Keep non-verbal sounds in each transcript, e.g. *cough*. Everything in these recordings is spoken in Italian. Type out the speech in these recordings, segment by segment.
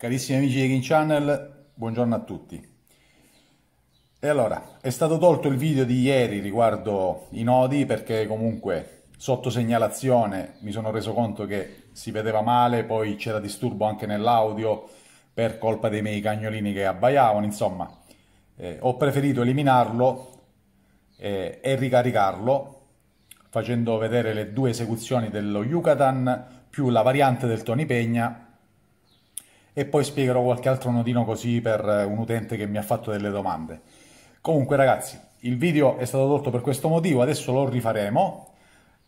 Carissimi amici di King Channel, buongiorno a tutti. E allora, è stato tolto il video di ieri riguardo i nodi perché comunque sotto segnalazione mi sono reso conto che si vedeva male, poi c'era disturbo anche nell'audio per colpa dei miei cagnolini che abbaiavano, insomma, eh, ho preferito eliminarlo eh, e ricaricarlo facendo vedere le due esecuzioni dello Yucatan più la variante del Tony Pegna e poi spiegherò qualche altro nodino così per eh, un utente che mi ha fatto delle domande. Comunque ragazzi, il video è stato tolto per questo motivo, adesso lo rifaremo,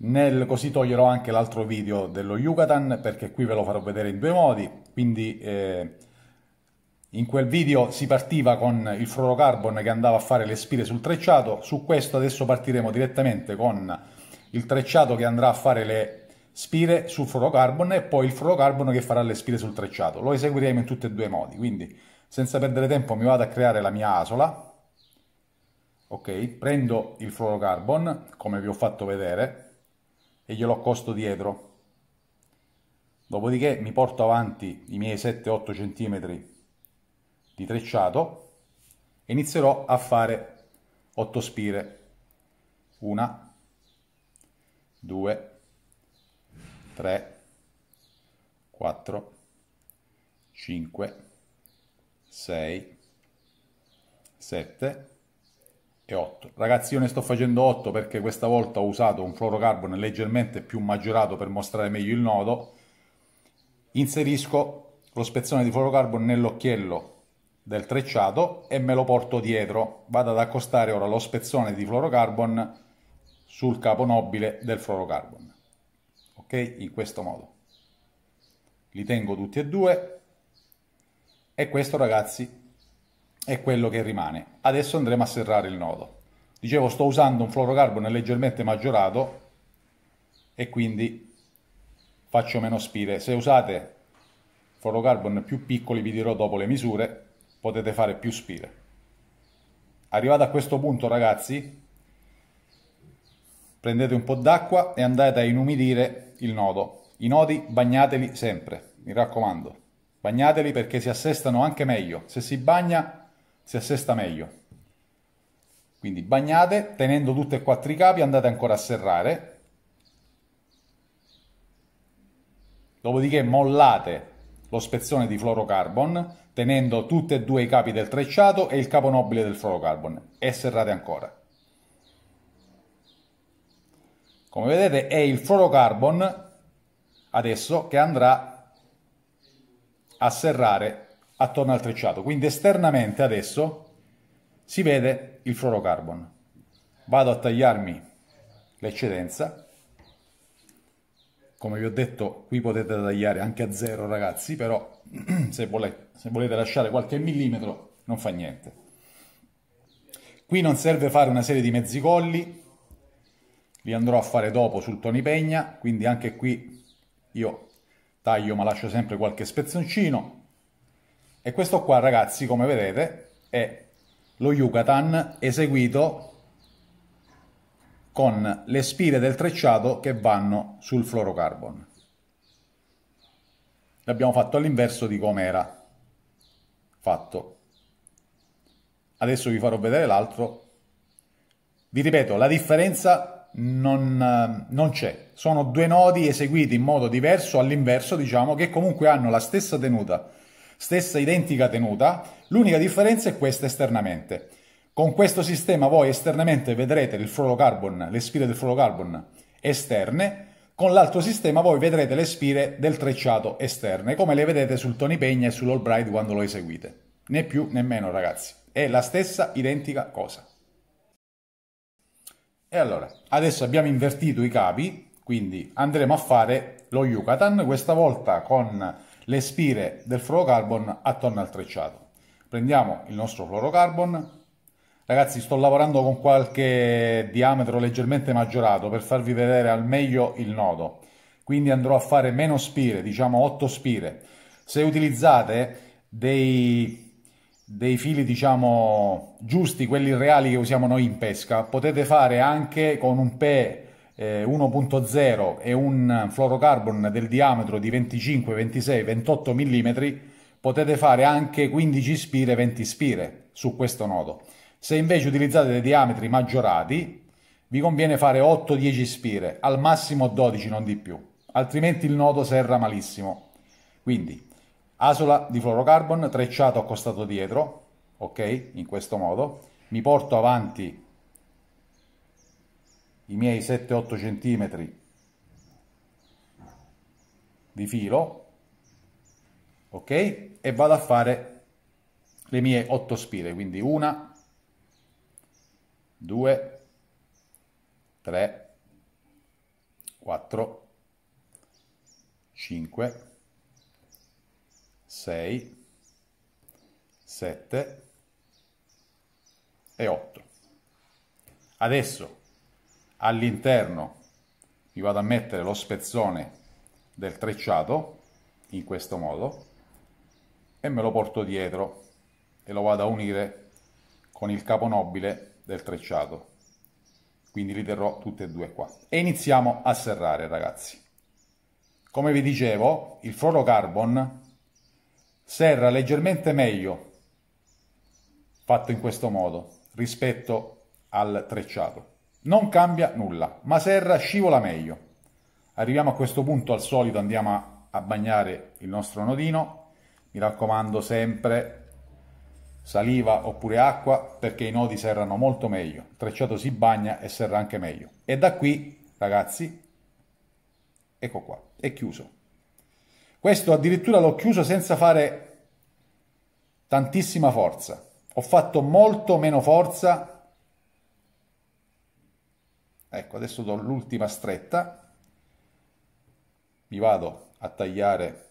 nel, così toglierò anche l'altro video dello Yucatan perché qui ve lo farò vedere in due modi, quindi eh, in quel video si partiva con il fluorocarbon che andava a fare le spire sul trecciato, su questo adesso partiremo direttamente con il trecciato che andrà a fare le spire sul fluorocarbon e poi il fluorocarbon che farà le spire sul trecciato. Lo eseguiremo in tutti e due i modi, quindi senza perdere tempo mi vado a creare la mia asola, ok, prendo il fluorocarbon come vi ho fatto vedere e glielo accosto dietro. Dopodiché mi porto avanti i miei 7-8 cm di trecciato e inizierò a fare 8 spire. Una, due, 3, 4, 5, 6, 7 e 8. Ragazzi io ne sto facendo 8 perché questa volta ho usato un fluorocarbon leggermente più maggiorato per mostrare meglio il nodo. Inserisco lo spezzone di fluorocarbon nell'occhiello del trecciato e me lo porto dietro. Vado ad accostare ora lo spezzone di fluorocarbon sul capo nobile del fluorocarbon ok? In questo modo. Li tengo tutti e due e questo ragazzi è quello che rimane. Adesso andremo a serrare il nodo. Dicevo sto usando un fluorocarbon leggermente maggiorato e quindi faccio meno spire. Se usate fluorocarbon più piccoli, vi dirò dopo le misure, potete fare più spire. Arrivato a questo punto ragazzi Prendete un po' d'acqua e andate a inumidire il nodo. I nodi bagnateli sempre, mi raccomando. Bagnateli perché si assestano anche meglio. Se si bagna, si assesta meglio. Quindi bagnate, tenendo tutti e quattro i capi, andate ancora a serrare. Dopodiché mollate lo spezzone di fluorocarbon, tenendo tutti e due i capi del trecciato e il capo nobile del fluorocarbon e serrate ancora. Come vedete è il fluorocarbon adesso che andrà a serrare attorno al trecciato. Quindi esternamente adesso si vede il fluorocarbon. Vado a tagliarmi l'eccedenza. Come vi ho detto, qui potete tagliare anche a zero, ragazzi, però *clears throat* se volete, se volete lasciare qualche millimetro non fa niente. Qui non serve fare una serie di mezzi colli, li andrò a fare dopo sul Tony Pegna, quindi anche qui io taglio ma lascio sempre qualche spezzoncino. E questo qua ragazzi, come vedete, è lo Yucatan eseguito con le spire del trecciato che vanno sul fluorocarbon. L'abbiamo fatto all'inverso di come era fatto. Adesso vi farò vedere l'altro. Vi ripeto, la differenza non, eh, non c'è. Sono due nodi eseguiti in modo diverso, all'inverso diciamo, che comunque hanno la stessa tenuta, stessa identica tenuta, l'unica differenza è questa esternamente. Con questo sistema voi esternamente vedrete il fluorocarbon, le spire del fluorocarbon esterne, con l'altro sistema voi vedrete le spire del trecciato esterne, come le vedete sul Tony Pegna e sull'Albright quando lo eseguite. Né più né meno ragazzi, è la stessa identica cosa. E allora, adesso abbiamo invertito i capi, quindi andremo a fare lo Yucatan, questa volta con le spire del fluorocarbon attorno al trecciato. Prendiamo il nostro fluorocarbon, Ragazzi, sto lavorando con qualche diametro leggermente maggiorato per farvi vedere al meglio il nodo. Quindi andrò a fare meno spire, diciamo 8 spire. Se utilizzate dei dei fili diciamo giusti, quelli reali che usiamo noi in pesca, potete fare anche con un PE eh, 1.0 e un fluorocarbon del diametro di 25, 26, 28 mm, potete fare anche 15 spire, 20 spire su questo nodo. Se invece utilizzate dei diametri maggiorati, vi conviene fare 8-10 spire, al massimo 12, non di più, altrimenti il nodo serra malissimo. Quindi Asola di fluorocarbon, trecciato accostato dietro, ok? In questo modo. Mi porto avanti i miei 7-8 cm di filo, ok? E vado a fare le mie 8 spire, quindi una, due, tre, quattro, cinque. 6, 7 e 8. Adesso all'interno mi vado a mettere lo spezzone del trecciato in questo modo e me lo porto dietro e lo vado a unire con il capo nobile del trecciato quindi li terrò tutte e due qua e iniziamo a serrare ragazzi come vi dicevo il fluorocarbon serra leggermente meglio, fatto in questo modo, rispetto al trecciato. Non cambia nulla, ma serra scivola meglio. Arriviamo a questo punto, al solito andiamo a bagnare il nostro nodino, mi raccomando sempre saliva oppure acqua perché i nodi serrano molto meglio, il trecciato si bagna e serra anche meglio. E da qui, ragazzi, ecco qua, è chiuso. Questo addirittura l'ho chiuso senza fare tantissima forza. Ho fatto molto meno forza. Ecco, adesso do l'ultima stretta. Mi vado a tagliare,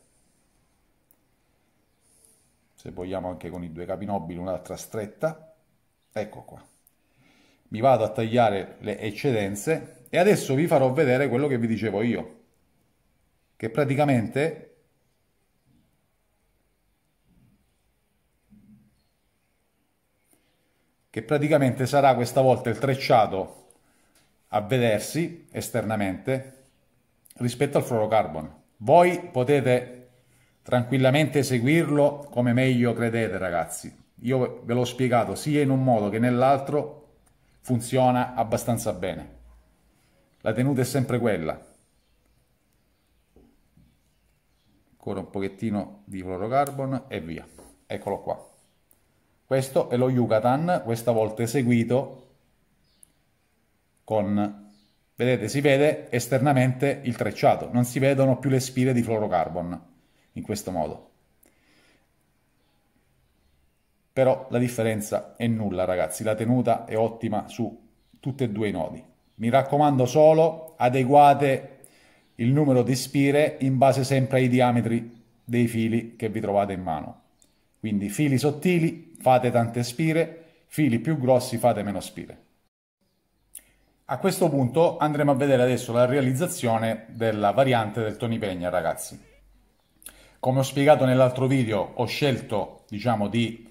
se vogliamo anche con i due capi nobili, un'altra stretta. Ecco qua. Mi vado a tagliare le eccedenze e adesso vi farò vedere quello che vi dicevo io. Che praticamente che praticamente sarà questa volta il trecciato a vedersi esternamente rispetto al fluorocarbon. Voi potete tranquillamente seguirlo come meglio credete ragazzi. Io ve l'ho spiegato sia in un modo che nell'altro funziona abbastanza bene. La tenuta è sempre quella. Ancora un pochettino di fluorocarbon e via. Eccolo qua. Questo è lo Yucatan, questa volta eseguito con, vedete, si vede esternamente il trecciato, non si vedono più le spire di fluorocarbon in questo modo. Però la differenza è nulla ragazzi, la tenuta è ottima su tutti e due i nodi. Mi raccomando solo adeguate il numero di spire in base sempre ai diametri dei fili che vi trovate in mano. Quindi fili sottili fate tante spire, fili più grossi fate meno spire. A questo punto andremo a vedere adesso la realizzazione della variante del Tony Pegna, ragazzi. Come ho spiegato nell'altro video, ho scelto, diciamo, di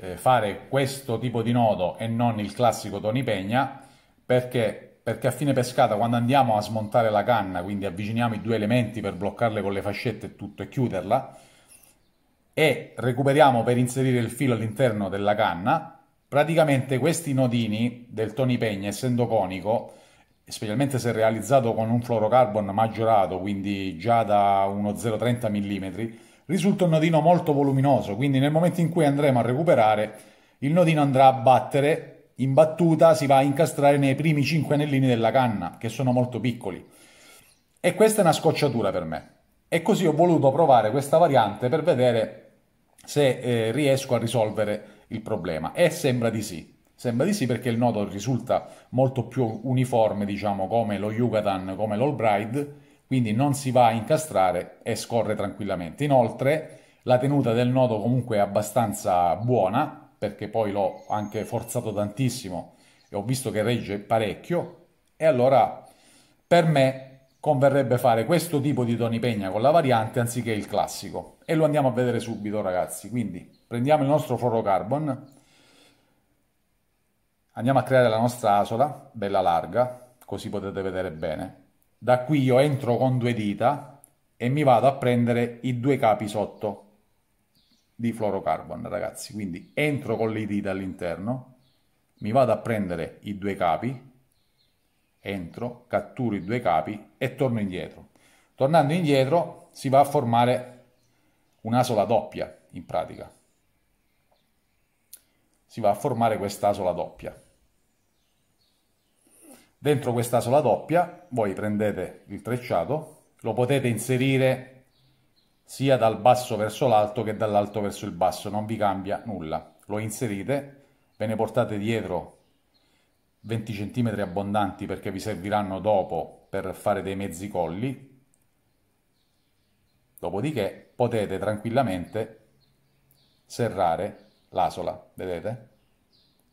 eh, fare questo tipo di nodo e non il classico tonipegna, perché? perché a fine pescata, quando andiamo a smontare la canna, quindi avviciniamo i due elementi per bloccarle con le fascette e tutto e chiuderla, e recuperiamo per inserire il filo all'interno della canna, praticamente questi nodini del Tony Pegna, essendo conico, specialmente se realizzato con un fluorocarbon maggiorato, quindi già da uno 0,30 mm, risulta un nodino molto voluminoso, quindi nel momento in cui andremo a recuperare, il nodino andrà a battere in battuta si va a incastrare nei primi 5 anellini della canna, che sono molto piccoli. E questa è una scocciatura per me. E così ho voluto provare questa variante per vedere se eh, riesco a risolvere il problema. E sembra di sì. Sembra di sì perché il nodo risulta molto più uniforme, diciamo, come lo Yucatan, come l'Albright, quindi non si va a incastrare e scorre tranquillamente. Inoltre la tenuta del nodo comunque è abbastanza buona, perché poi l'ho anche forzato tantissimo e ho visto che regge parecchio, e allora per me converrebbe fare questo tipo di Tony Pegna con la variante anziché il classico. E lo andiamo a vedere subito ragazzi. Quindi prendiamo il nostro fluorocarbon, andiamo a creare la nostra asola, bella larga, così potete vedere bene. Da qui io entro con due dita e mi vado a prendere i due capi sotto di fluorocarbon ragazzi. Quindi entro con le dita all'interno, mi vado a prendere i due capi entro, catturo i due capi e torno indietro. Tornando indietro si va a formare una sola doppia, in pratica. Si va a formare questa sola doppia. Dentro questa sola doppia voi prendete il trecciato, lo potete inserire sia dal basso verso l'alto che dall'alto verso il basso, non vi cambia nulla. Lo inserite, ve ne portate dietro 20 cm abbondanti perché vi serviranno dopo per fare dei mezzi colli, dopodiché potete tranquillamente serrare l'asola, vedete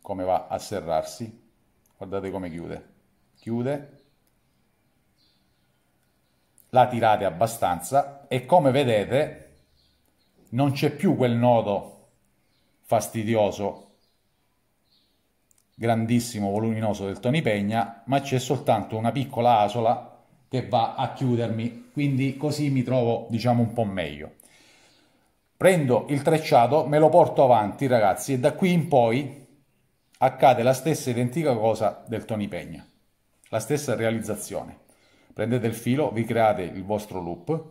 come va a serrarsi, guardate come chiude, chiude, la tirate abbastanza e come vedete non c'è più quel nodo fastidioso grandissimo voluminoso del Tony Pegna, ma c'è soltanto una piccola asola che va a chiudermi, quindi così mi trovo diciamo un po' meglio. Prendo il trecciato, me lo porto avanti ragazzi e da qui in poi accade la stessa identica cosa del Tony Pegna, la stessa realizzazione. Prendete il filo, vi create il vostro loop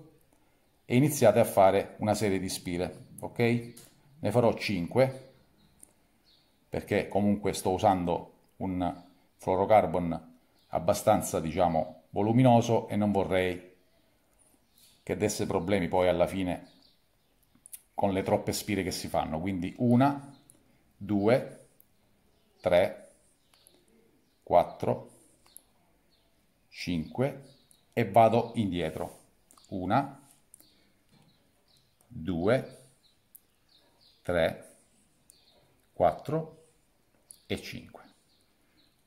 e iniziate a fare una serie di spire, ok? Ne farò 5 perché comunque sto usando un fluorocarbon abbastanza diciamo voluminoso e non vorrei che desse problemi poi alla fine con le troppe spire che si fanno quindi una due tre quattro cinque e vado indietro una due tre quattro e 5.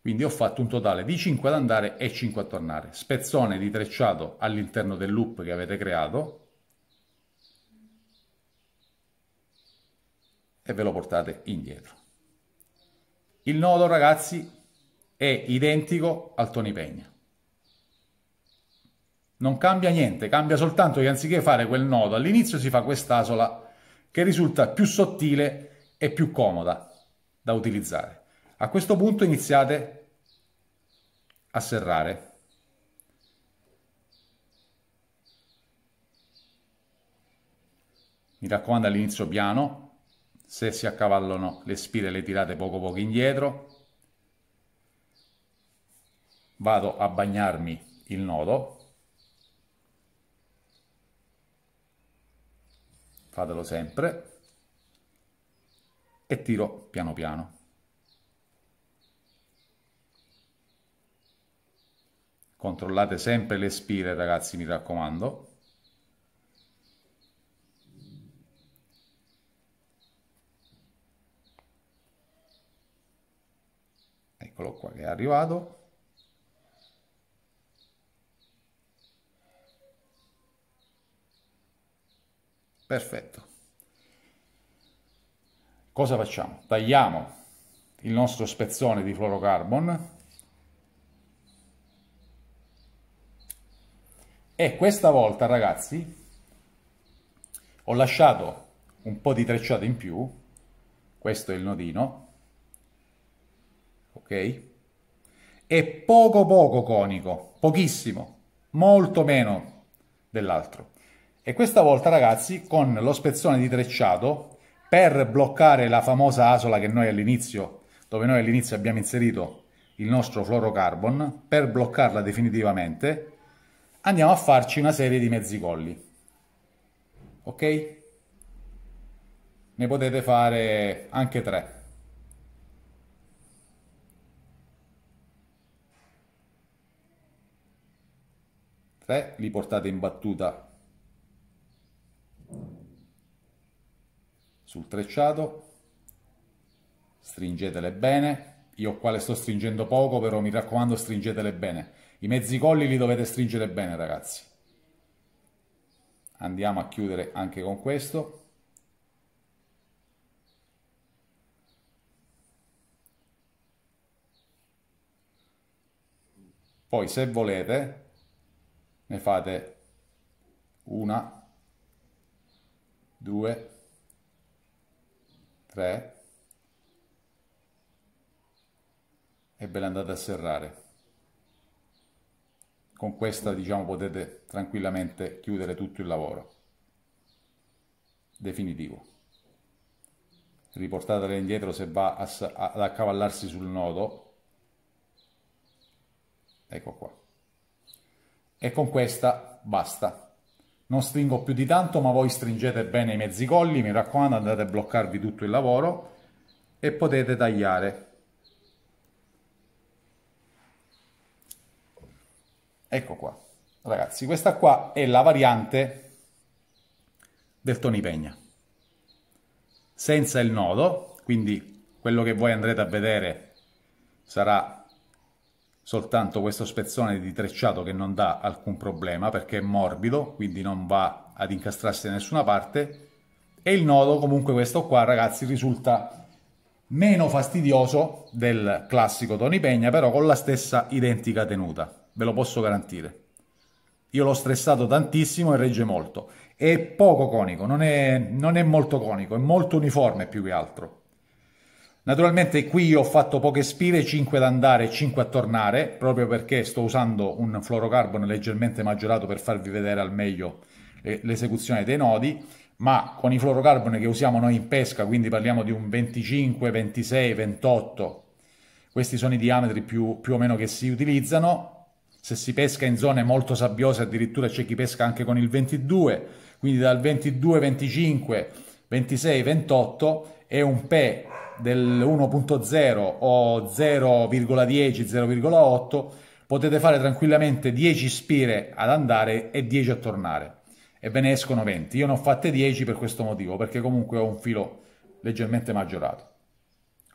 Quindi ho fatto un totale di 5 ad andare e 5 a tornare. Spezzone di trecciato all'interno del loop che avete creato e ve lo portate indietro. Il nodo, ragazzi, è identico al Pegna. Non cambia niente, cambia soltanto che anziché fare quel nodo all'inizio si fa quest'asola che risulta più sottile e più comoda da utilizzare. A questo punto iniziate a serrare. Mi raccomando all'inizio piano, se si accavallano le spine le tirate poco poco indietro. Vado a bagnarmi il nodo. Fatelo sempre. E tiro piano piano. Controllate sempre le spire, ragazzi, mi raccomando. Eccolo qua che è arrivato. Perfetto. Cosa facciamo? Tagliamo il nostro spezzone di fluorocarbon E questa volta, ragazzi, ho lasciato un po' di trecciato in più, questo è il nodino, ok? è poco poco conico, pochissimo, molto meno dell'altro. E questa volta, ragazzi, con lo spezzone di trecciato, per bloccare la famosa asola che noi all'inizio, dove noi all'inizio abbiamo inserito il nostro fluorocarbon, per bloccarla definitivamente, andiamo a farci una serie di mezzi colli. Ok? Ne potete fare anche tre. Tre li portate in battuta sul trecciato, stringetele bene. Io qua le sto stringendo poco, però mi raccomando stringetele bene i mezzi colli li dovete stringere bene, ragazzi. Andiamo a chiudere anche con questo. Poi se volete ne fate una, due, tre e ve le andate a serrare con questa diciamo potete tranquillamente chiudere tutto il lavoro definitivo riportatela indietro se va ad accavallarsi sul nodo ecco qua e con questa basta non stringo più di tanto ma voi stringete bene i mezzi colli mi raccomando andate a bloccarvi tutto il lavoro e potete tagliare Ecco qua. Ragazzi, questa qua è la variante del Tony Pegna. Senza il nodo, quindi quello che voi andrete a vedere sarà soltanto questo spezzone di trecciato che non dà alcun problema perché è morbido, quindi non va ad incastrarsi da nessuna parte. E il nodo, comunque questo qua, ragazzi, risulta meno fastidioso del classico Tony Pegna, però con la stessa identica tenuta ve lo posso garantire. Io l'ho stressato tantissimo e regge molto. È poco conico, non è, non è molto conico, è molto uniforme più che altro. Naturalmente qui ho fatto poche spire, 5 ad andare e 5 a tornare, proprio perché sto usando un fluorocarbon leggermente maggiorato per farvi vedere al meglio eh, l'esecuzione dei nodi, ma con i fluorocarbon che usiamo noi in pesca, quindi parliamo di un 25, 26, 28, questi sono i diametri più, più o meno che si utilizzano, se si pesca in zone molto sabbiose addirittura c'è chi pesca anche con il 22, quindi dal 22, 25, 26, 28 e un PE del 1.0 o 0,10, 0,8 potete fare tranquillamente 10 spire ad andare e 10 a tornare e ve ne escono 20. Io ne ho fatte 10 per questo motivo, perché comunque ho un filo leggermente maggiorato.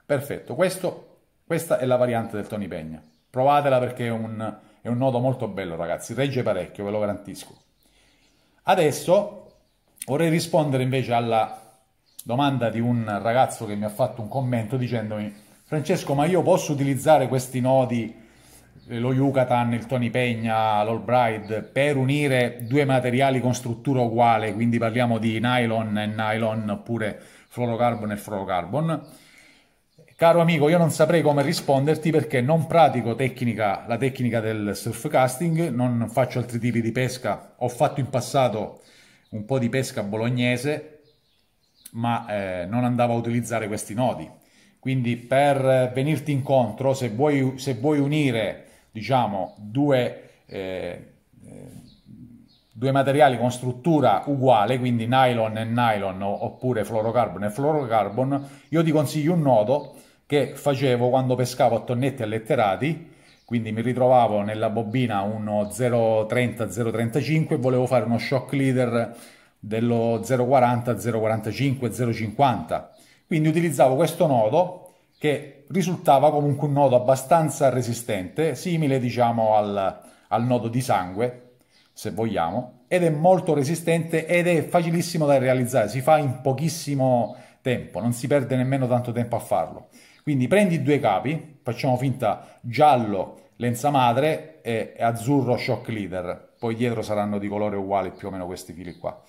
Perfetto, questo, questa è la variante del Tony Pegna. Provatela perché è un, è un nodo molto bello, ragazzi, regge parecchio, ve lo garantisco. Adesso vorrei rispondere invece alla domanda di un ragazzo che mi ha fatto un commento dicendomi Francesco, ma io posso utilizzare questi nodi, eh, lo Yucatan, il Tony Pegna, l'Albright, per unire due materiali con struttura uguale, quindi parliamo di nylon e nylon oppure fluorocarbon e fluorocarbon? Caro amico, io non saprei come risponderti perché non pratico tecnica, la tecnica del surf casting, non faccio altri tipi di pesca. Ho fatto in passato un po' di pesca bolognese, ma eh, non andavo a utilizzare questi nodi. Quindi per venirti incontro, se vuoi, se vuoi unire diciamo, due, eh, eh due materiali con struttura uguale, quindi nylon e nylon oppure fluorocarbon e fluorocarbon, io ti consiglio un nodo che facevo quando pescavo a tonnetti alletterati, quindi mi ritrovavo nella bobina uno 0,30-0,35 e volevo fare uno shock leader dello 0,40, 0,45, 0,50. Quindi utilizzavo questo nodo che risultava comunque un nodo abbastanza resistente, simile diciamo al, al nodo di sangue, se vogliamo, ed è molto resistente ed è facilissimo da realizzare, si fa in pochissimo tempo, non si perde nemmeno tanto tempo a farlo. Quindi prendi due capi, facciamo finta giallo lenza madre e azzurro shock leader, poi dietro saranno di colore uguale più o meno questi fili qua.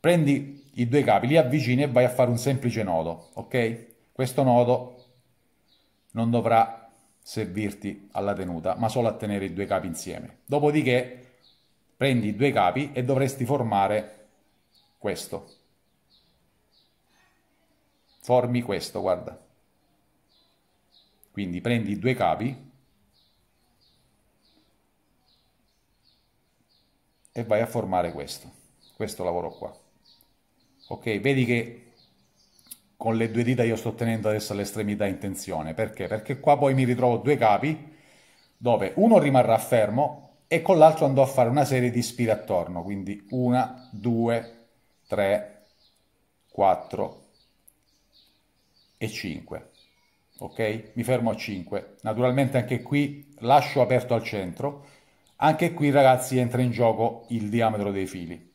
Prendi i due capi, li avvicini e vai a fare un semplice nodo, ok? Questo nodo non dovrà servirti alla tenuta, ma solo a tenere i due capi insieme. Dopodiché prendi i due capi e dovresti formare questo. Formi questo, guarda. Quindi prendi due capi e vai a formare questo, questo lavoro qua. Ok, vedi che con le due dita io sto tenendo adesso all'estremità in tensione, perché? Perché qua poi mi ritrovo due capi dove uno rimarrà fermo e con l'altro andò a fare una serie di spire attorno, quindi 1, 2, 3, 4 e 5 ok? Mi fermo a 5. Naturalmente anche qui lascio aperto al centro. Anche qui ragazzi entra in gioco il diametro dei fili.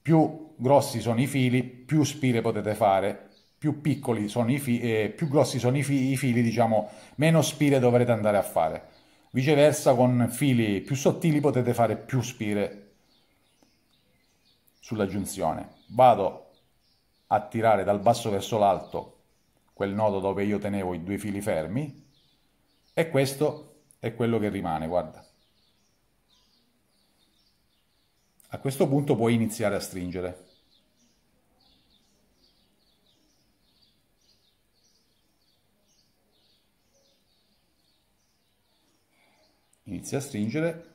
Più grossi sono i fili, più spire potete fare, più piccoli sono i fili, eh, più grossi sono i fili, i fili, diciamo, meno spire dovrete andare a fare. Viceversa con fili più sottili potete fare più spire sulla giunzione. Vado a tirare dal basso verso l'alto quel nodo dove io tenevo i due fili fermi, e questo è quello che rimane, guarda. A questo punto puoi iniziare a stringere. Inizia a stringere,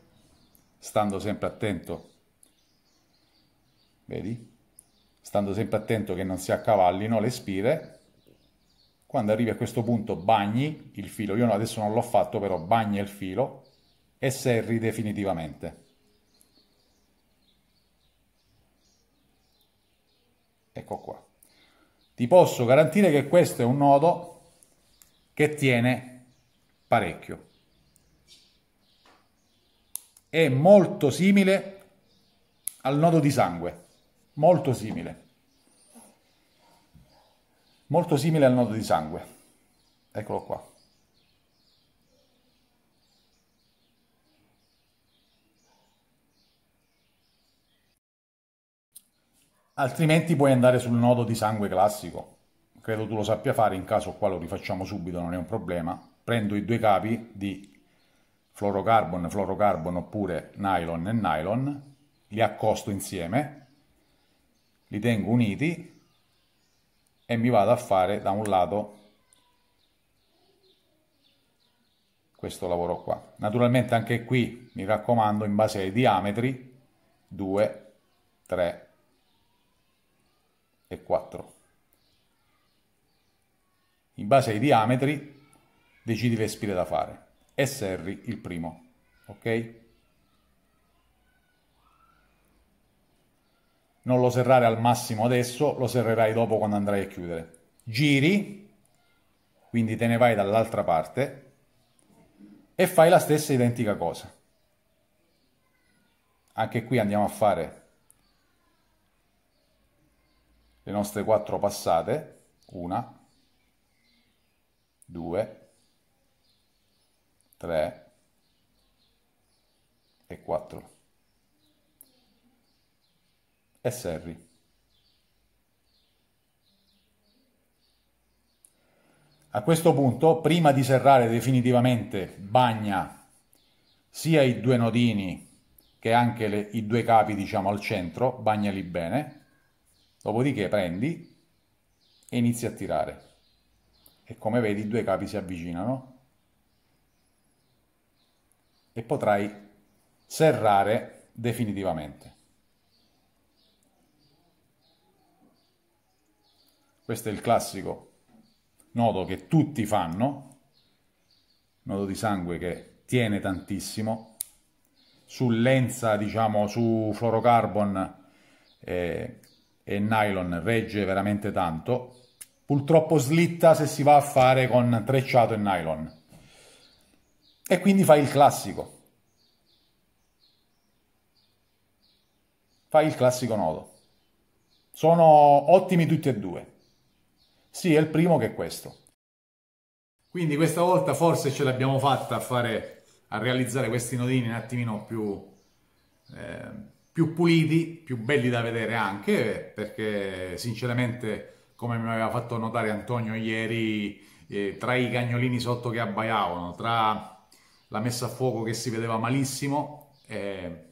stando sempre attento, vedi? Stando sempre attento che non si accavallino le spire quando arrivi a questo punto bagni il filo, io adesso non l'ho fatto però bagna il filo e serri definitivamente. Ecco qua. Ti posso garantire che questo è un nodo che tiene parecchio. È molto simile al nodo di sangue, molto simile molto simile al nodo di sangue. Eccolo qua. Altrimenti puoi andare sul nodo di sangue classico. Credo tu lo sappia fare, in caso qua lo rifacciamo subito, non è un problema. Prendo i due capi di fluorocarbon, fluorocarbon oppure nylon e nylon, li accosto insieme, li tengo uniti e mi vado a fare da un lato questo lavoro qua. Naturalmente anche qui, mi raccomando, in base ai diametri, 2, 3 e 4. In base ai diametri decidi le spine da fare e serri il primo, ok? non lo serrare al massimo adesso, lo serrerai dopo quando andrai a chiudere. Giri, quindi te ne vai dall'altra parte e fai la stessa identica cosa. Anche qui andiamo a fare le nostre quattro passate, una, due, tre e quattro e Serri. A questo punto, prima di serrare definitivamente Bagna sia i due nodini che anche le, i due capi diciamo al centro, bagnali bene, dopodiché prendi e inizi a tirare. E come vedi i due capi si avvicinano e potrai serrare definitivamente. Questo è il classico nodo che tutti fanno, nodo di sangue che tiene tantissimo, su lenza, diciamo, su fluorocarbon eh, e nylon regge veramente tanto, purtroppo slitta se si va a fare con trecciato e nylon. E quindi fai il classico. Fai il classico nodo. Sono ottimi tutti e due. Sì, è il primo che è questo. Quindi questa volta forse ce l'abbiamo fatta a, fare, a realizzare questi nodini un attimino più, eh, più puliti, più belli da vedere anche, perché sinceramente, come mi aveva fatto notare Antonio ieri, eh, tra i cagnolini sotto che abbaiavano, tra la messa a fuoco che si vedeva malissimo, eh,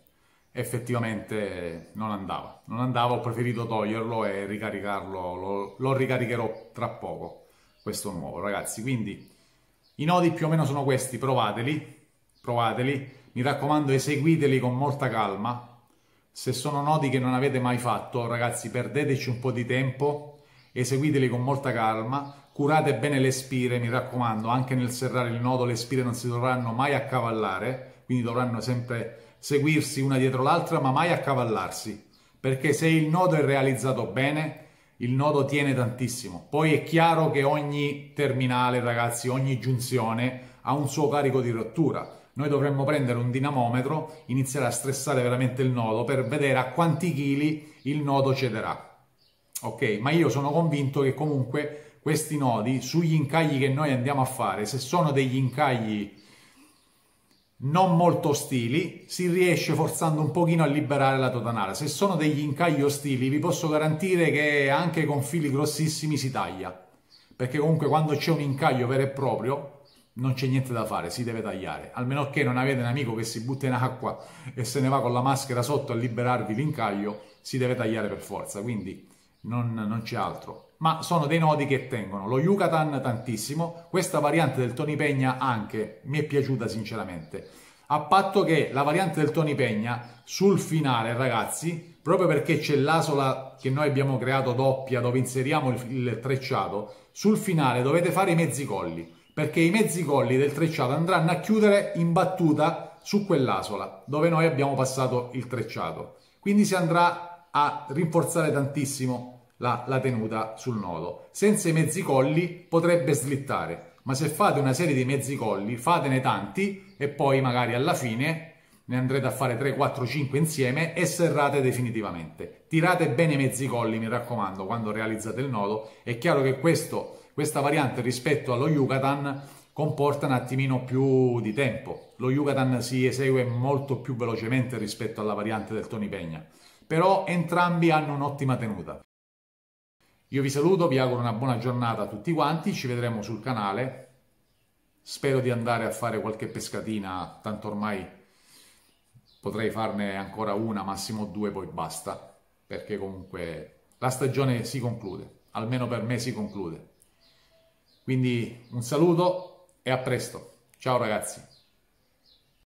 effettivamente non andava. Non andava, ho preferito toglierlo e ricaricarlo, lo, lo ricaricherò tra poco, questo nuovo ragazzi. Quindi i nodi più o meno sono questi, provateli, provateli, mi raccomando eseguiteli con molta calma. Se sono nodi che non avete mai fatto, ragazzi, perdeteci un po' di tempo, eseguiteli con molta calma, curate bene le spire, mi raccomando, anche nel serrare il nodo le spire non si dovranno mai accavallare, quindi dovranno sempre seguirsi una dietro l'altra ma mai accavallarsi, perché se il nodo è realizzato bene, il nodo tiene tantissimo. Poi è chiaro che ogni terminale, ragazzi, ogni giunzione ha un suo carico di rottura. Noi dovremmo prendere un dinamometro, iniziare a stressare veramente il nodo per vedere a quanti chili il nodo cederà. Ok, ma io sono convinto che comunque questi nodi sugli incagli che noi andiamo a fare, se sono degli incagli non molto ostili, si riesce forzando un pochino a liberare la totanara. Se sono degli incagli ostili, vi posso garantire che anche con fili grossissimi si taglia, perché comunque quando c'è un incaglio vero e proprio non c'è niente da fare, si deve tagliare, almeno che non avete un amico che si butta in acqua e se ne va con la maschera sotto a liberarvi l'incaglio, si deve tagliare per forza, quindi non, non c'è altro. Ma sono dei nodi che tengono. Lo Yucatan tantissimo, questa variante del Tony Pegna anche mi è piaciuta sinceramente. A patto che la variante del Tony Pegna sul finale, ragazzi, proprio perché c'è l'asola che noi abbiamo creato doppia dove inseriamo il, il trecciato, sul finale dovete fare i mezzi colli perché i mezzi colli del trecciato andranno a chiudere in battuta su quell'asola dove noi abbiamo passato il trecciato. Quindi si andrà a rinforzare tantissimo la, la tenuta sul nodo. Senza i mezzi colli potrebbe slittare, ma se fate una serie di mezzi colli, fatene tanti e poi magari alla fine ne andrete a fare 3, 4, 5 insieme e serrate definitivamente. Tirate bene i mezzi colli, mi raccomando, quando realizzate il nodo. È chiaro che questo, questa variante rispetto allo Yucatan comporta un attimino più di tempo. Lo Yucatan si esegue molto più velocemente rispetto alla variante del Tony Pegna però entrambi hanno un'ottima tenuta. Io vi saluto, vi auguro una buona giornata a tutti quanti, ci vedremo sul canale, spero di andare a fare qualche pescatina, tanto ormai potrei farne ancora una, massimo due, poi basta, perché comunque la stagione si conclude, almeno per me si conclude. Quindi un saluto e a presto, ciao ragazzi!